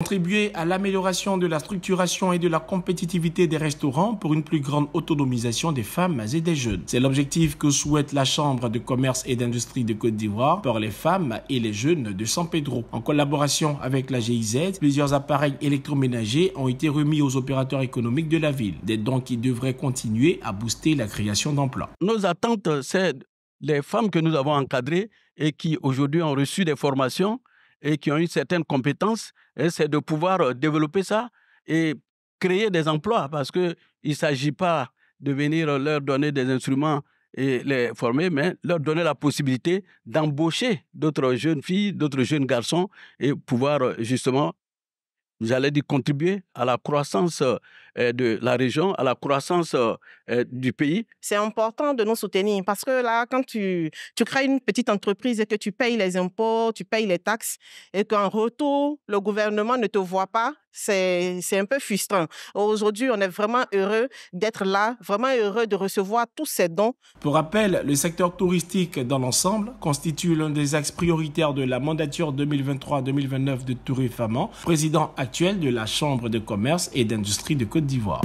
contribuer à l'amélioration de la structuration et de la compétitivité des restaurants pour une plus grande autonomisation des femmes et des jeunes. C'est l'objectif que souhaite la Chambre de commerce et d'industrie de Côte d'Ivoire pour les femmes et les jeunes de San Pedro. En collaboration avec la GIZ, plusieurs appareils électroménagers ont été remis aux opérateurs économiques de la ville, des dons qui devraient continuer à booster la création d'emplois. Nos attentes, c'est les femmes que nous avons encadrées et qui aujourd'hui ont reçu des formations et qui ont une certaine compétence c'est de pouvoir euh, développer ça et créer des emplois parce qu'il ne s'agit pas de venir euh, leur donner des instruments et les former, mais leur donner la possibilité d'embaucher d'autres jeunes filles, d'autres jeunes garçons et pouvoir euh, justement, j'allais dire, contribuer à la croissance euh, de la région, à la croissance euh, euh, du pays C'est important de nous soutenir parce que là, quand tu, crées une petite entreprise et que tu payes les impôts, tu payes les taxes et qu'en retour, le gouvernement ne te voit pas, c'est un peu frustrant. Aujourd'hui, on est vraiment heureux d'être là, vraiment heureux de recevoir tous ces dons. Pour rappel, le secteur touristique dans l'ensemble constitue l'un des axes prioritaires de la mandature 2023-2029 de Touré président actuel de la Chambre de commerce et d'industrie de Côte d'Ivoire.